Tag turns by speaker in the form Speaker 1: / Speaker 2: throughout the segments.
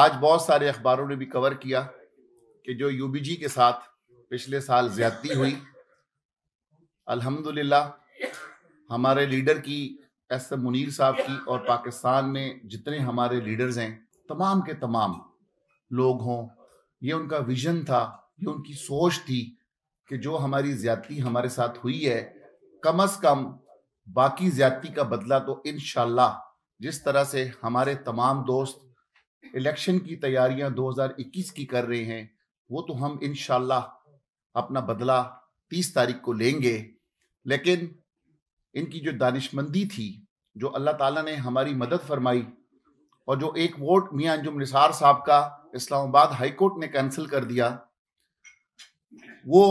Speaker 1: आज बहुत सारे अखबारों ने भी कवर किया कि जो यूबीजी के साथ पिछले साल ज्यादती हुई अल्हम्दुलिल्लाह हमारे लीडर की एस एम मुनीर साहब की और पाकिस्तान में जितने हमारे लीडर्स हैं तमाम के तमाम लोग हों ये उनका विजन था ये उनकी सोच थी कि जो हमारी ज्यादती हमारे साथ हुई है कम अज कम बाकी ज्यादती का बदला तो इन जिस तरह से हमारे तमाम दोस्त इलेक्शन की तैयारियां 2021 की कर रहे हैं वो तो हम इन अपना बदला 30 तारीख को लेंगे लेकिन इनकी जो दानिशमंदी थी जो अल्लाह ताला ने हमारी मदद फरमाई और जो एक वोट मियाँ अंजुम निसार साहब का इस्लामाबाद हाईकोर्ट ने कैंसिल कर दिया वो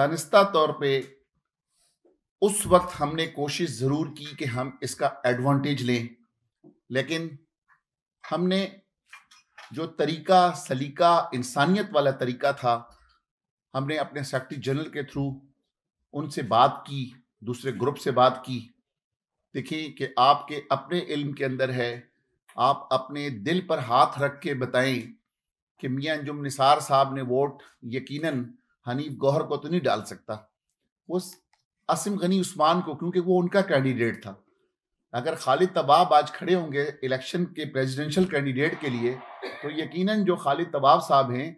Speaker 1: दानिस्ता तौर पे उस वक्त हमने कोशिश ज़रूर की कि हम इसका एडवांटेज लें लेकिन हमने जो तरीका सलीका इंसानियत वाला तरीका था हमने अपने सेक्रेटरी जनरल के थ्रू उनसे बात की दूसरे ग्रुप से बात की देखें कि आपके अपने इल्म के अंदर है आप अपने दिल पर हाथ रख के बताएं कि मियाँ अंजुम निसार साहब ने वोट यकीनन हनीफ गौहर को तो नहीं डाल सकता वो असिम गनी उस्मान को क्योंकि वो उनका कैंडिडेट था अगर खालिद तबाब आज खड़े होंगे इलेक्शन के प्रेसिडेंशियल कैंडिडेट के लिए तो यकीनन जो खालिद तबाब साहब हैं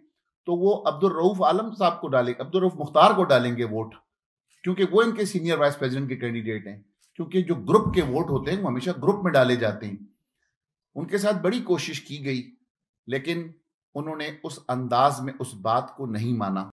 Speaker 1: तो वो अब्दुलरऊफ़ आलम साहब को डालेंगे अब्दुलरऊफ़ मुख्तार को डालेंगे वोट क्योंकि वो इनके सीनियर वाइस प्रेसिडेंट के कैंडिडेट हैं क्योंकि जो ग्रुप के वोट होते हैं वो हमेशा ग्रुप में डाले जाते हैं उनके साथ बड़ी कोशिश की गई लेकिन उन्होंने उस अंदाज में उस बात को नहीं माना